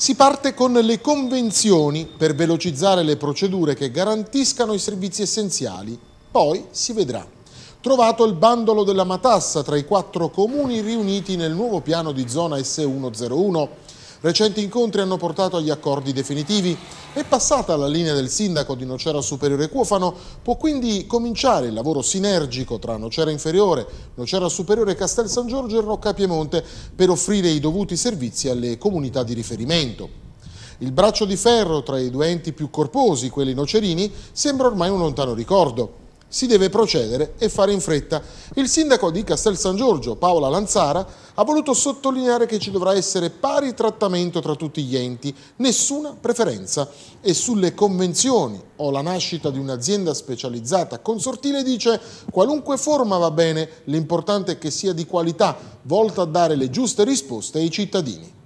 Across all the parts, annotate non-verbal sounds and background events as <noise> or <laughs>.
Si parte con le convenzioni per velocizzare le procedure che garantiscano i servizi essenziali. Poi si vedrà. Trovato il bandolo della matassa tra i quattro comuni riuniti nel nuovo piano di zona S101 Recenti incontri hanno portato agli accordi definitivi e passata la linea del sindaco di Nocera Superiore Cuofano può quindi cominciare il lavoro sinergico tra Nocera Inferiore, Nocera Superiore Castel San Giorgio e Rocca Piemonte per offrire i dovuti servizi alle comunità di riferimento. Il braccio di ferro tra i due enti più corposi, quelli nocerini, sembra ormai un lontano ricordo si deve procedere e fare in fretta. Il sindaco di Castel San Giorgio, Paola Lanzara, ha voluto sottolineare che ci dovrà essere pari trattamento tra tutti gli enti, nessuna preferenza. E sulle convenzioni o la nascita di un'azienda specializzata consortile dice qualunque forma va bene, l'importante è che sia di qualità, volta a dare le giuste risposte ai cittadini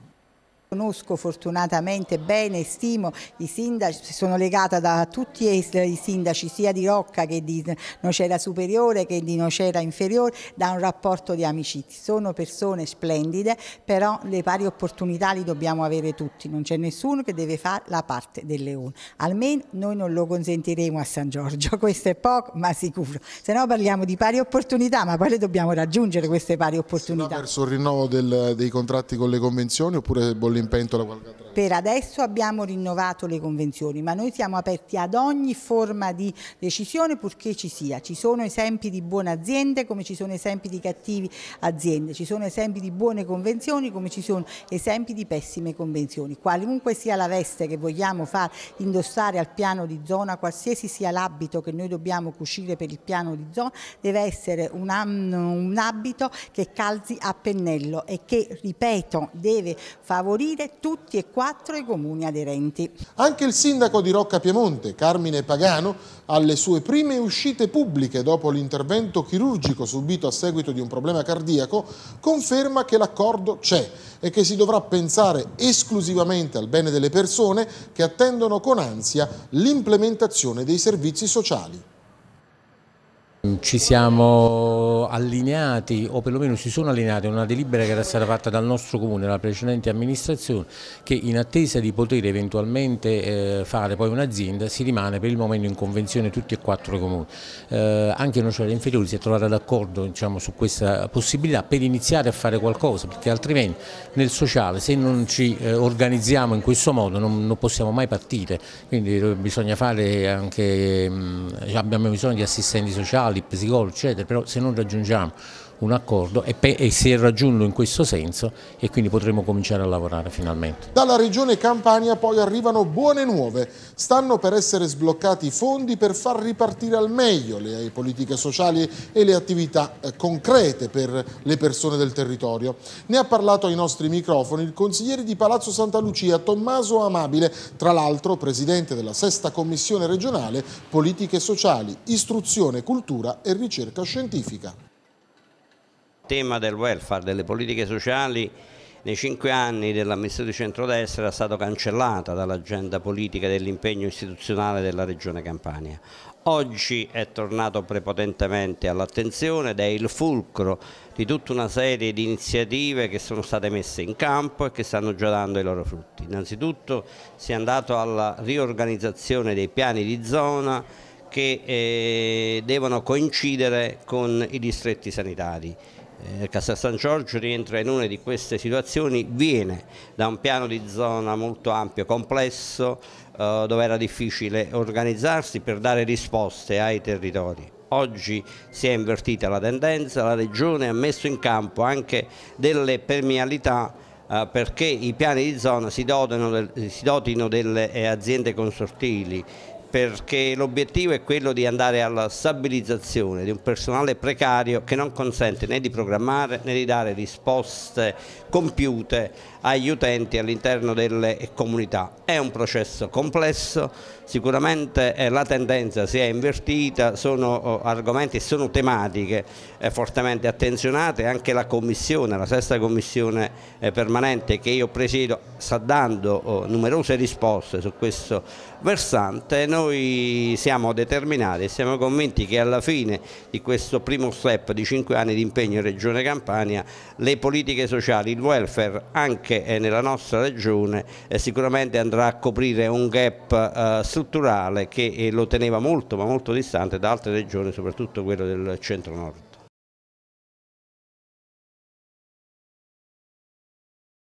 conosco fortunatamente bene, stimo i sindaci, sono legata da tutti i sindaci sia di Rocca che di Nocera Superiore che di Nocera Inferiore da un rapporto di amicizia. Sono persone splendide, però le pari opportunità li dobbiamo avere tutti, non c'è nessuno che deve fare la parte del leone. Almeno noi non lo consentiremo a San Giorgio, <laughs> questo è poco ma sicuro, se no parliamo di pari opportunità ma poi le dobbiamo raggiungere queste pari opportunità. verso il rinnovo del, dei contratti con le convenzioni oppure bollimento? in pentola qualche altra per adesso abbiamo rinnovato le convenzioni, ma noi siamo aperti ad ogni forma di decisione purché ci sia. Ci sono esempi di buone aziende come ci sono esempi di cattive aziende, ci sono esempi di buone convenzioni come ci sono esempi di pessime convenzioni. Qualunque sia la veste che vogliamo far indossare al piano di zona, qualsiasi sia l'abito che noi dobbiamo cucire per il piano di zona, deve essere un, un abito che calzi a pennello e che, ripeto, deve favorire riunire tutti e quattro i comuni aderenti. Anche il sindaco di Rocca Piemonte, Carmine Pagano, alle sue prime uscite pubbliche dopo l'intervento chirurgico subito a seguito di un problema cardiaco, conferma che l'accordo c'è e che si dovrà pensare esclusivamente al bene delle persone che attendono con ansia l'implementazione dei servizi sociali. Ci siamo allineati o perlomeno si sono allineati a una delibera che era stata fatta dal nostro comune, dalla precedente amministrazione, che in attesa di poter eventualmente eh, fare poi un'azienda si rimane per il momento in convenzione tutti e quattro i comuni. Eh, anche Nocera cioè Inferiore si è trovata d'accordo diciamo, su questa possibilità per iniziare a fare qualcosa, perché altrimenti nel sociale se non ci eh, organizziamo in questo modo non, non, possiamo mai partire, quindi bisogna fare anche, mh, mm, abbiamo bisogno di assistenti sociali, sociali, psicologi, eccetera, però se non raggiungiamo un accordo e, e si è raggiunto in questo senso e quindi potremo cominciare a lavorare finalmente. Dalla regione Campania poi arrivano buone nuove, stanno per essere sbloccati i fondi per far ripartire al meglio le politiche sociali e le attività eh, concrete per le persone del territorio. Ne ha parlato ai nostri microfoni il consigliere di Palazzo Santa Lucia Tommaso Amabile, tra l'altro presidente della sesta commissione regionale politiche sociali, istruzione, cultura e ricerca scientifica tema del welfare, delle politiche sociali, nei cinque anni dell'amministrazione di centrodestra era stato cancellata dall'agenda politica dell'impegno istituzionale della Regione Campania. Oggi è tornato prepotentemente all'attenzione ed è il fulcro di tutta una serie di iniziative che sono state messe in campo e che stanno già dando i loro frutti. Innanzitutto si è andato alla riorganizzazione dei piani di zona che eh, devono coincidere con i distretti sanitari eh, Castel San Giorgio rientra in una di queste situazioni, viene da un piano di zona molto ampio, complesso, eh, dove era difficile organizzarsi per dare risposte ai territori. Oggi si è invertita la tendenza, la Regione ha messo in campo anche delle permeabilità eh, perché i piani di zona si dotino, del, si dotino delle eh, aziende consortili, perché l'obiettivo è quello di andare alla stabilizzazione di un personale precario che non consente né di programmare né di dare risposte compiute agli utenti all'interno delle comunità. È un processo complesso, sicuramente eh, la tendenza si è invertita, sono oh, argomenti e sono tematiche eh, fortemente attenzionate, anche la Commissione, la sesta Commissione eh, permanente che io presiedo sta dando oh, numerose risposte su questo versante. Noi noi siamo determinati e siamo convinti che alla fine di questo primo step di 5 anni di impegno in Regione Campania le politiche sociali, il welfare anche eh, nella nostra regione eh, sicuramente andrà a coprire un gap eh, strutturale che lo teneva molto ma molto distante da altre regioni, soprattutto quello del centro-nord.